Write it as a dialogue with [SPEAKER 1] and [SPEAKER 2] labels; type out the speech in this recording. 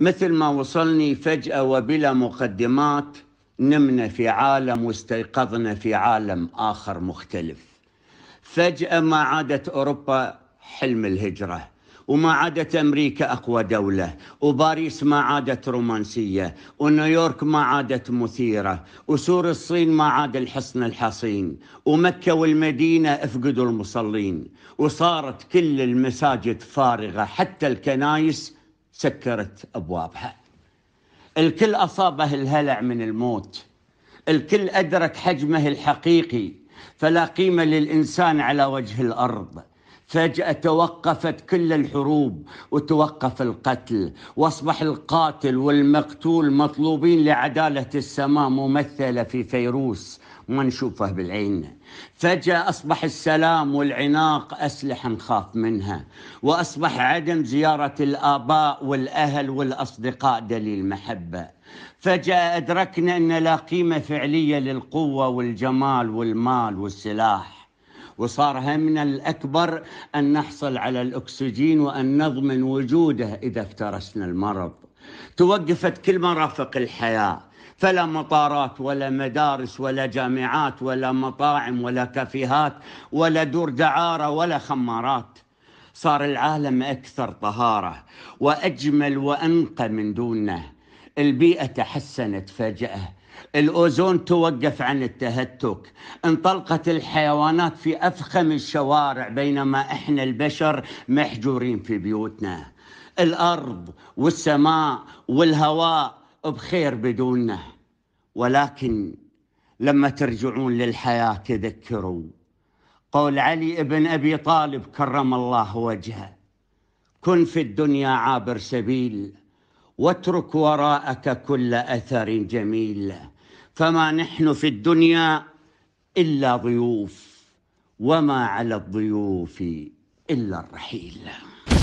[SPEAKER 1] مثل ما وصلني فجأة وبلا مقدمات نمنا في عالم واستيقظنا في عالم آخر مختلف فجأة ما عادت أوروبا حلم الهجرة وما عادت أمريكا أقوى دولة وباريس ما عادت رومانسية ونيويورك ما عادت مثيرة وسور الصين ما عاد الحصن الحصين ومكة والمدينة افقدوا المصلين وصارت كل المساجد فارغة حتى الكنايس سكرت أبوابها الكل أصابه الهلع من الموت الكل أدرك حجمه الحقيقي فلا قيمة للإنسان على وجه الأرض فجأة توقفت كل الحروب وتوقف القتل واصبح القاتل والمقتول مطلوبين لعدالة السماء ممثلة في فيروس ما نشوفه بالعين فجأة أصبح السلام والعناق أسلحة نخاف منها وأصبح عدم زيارة الآباء والأهل والأصدقاء دليل محبة فجأة أدركنا أن لا قيمة فعلية للقوة والجمال والمال والسلاح وصار همنا الأكبر أن نحصل على الأكسجين وأن نضمن وجوده إذا افترسنا المرض توقفت كل مرافق الحياة فلا مطارات ولا مدارس ولا جامعات ولا مطاعم ولا كافيهات ولا دور دعارة ولا خمارات صار العالم أكثر طهارة وأجمل وأنقى من دونه البيئة تحسنت فجأة الأوزون توقف عن التهتك انطلقت الحيوانات في أفخم الشوارع بينما إحنا البشر محجورين في بيوتنا الأرض والسماء والهواء بخير بدوننا ولكن لما ترجعون للحياة تذكروا قول علي بن أبي طالب كرم الله وجهه كن في الدنيا عابر سبيل واترك وراءك كل اثر جميل فما نحن في الدنيا الا ضيوف وما على الضيوف الا الرحيل